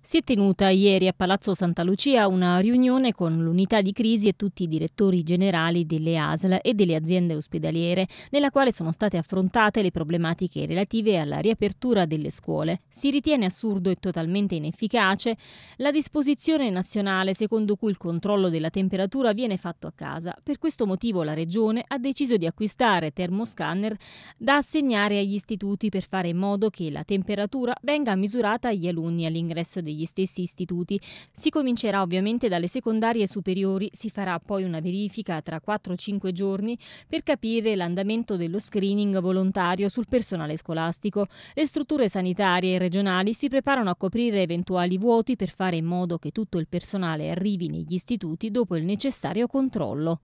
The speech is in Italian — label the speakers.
Speaker 1: Si è tenuta ieri a Palazzo Santa Lucia una riunione con l'unità di crisi e tutti i direttori generali delle ASL e delle aziende ospedaliere, nella quale sono state affrontate le problematiche relative alla riapertura delle scuole. Si ritiene assurdo e totalmente inefficace la disposizione nazionale secondo cui il controllo della temperatura viene fatto a casa. Per questo motivo la Regione ha deciso di acquistare termoscanner da assegnare agli istituti per fare in modo che la temperatura venga misurata agli alunni all'ingresso degli stessi istituti. Si comincerà ovviamente dalle secondarie superiori, si farà poi una verifica tra 4-5 giorni per capire l'andamento dello screening volontario sul personale scolastico. Le strutture sanitarie regionali si preparano a coprire eventuali vuoti per fare in modo che tutto il personale arrivi negli istituti dopo il necessario controllo.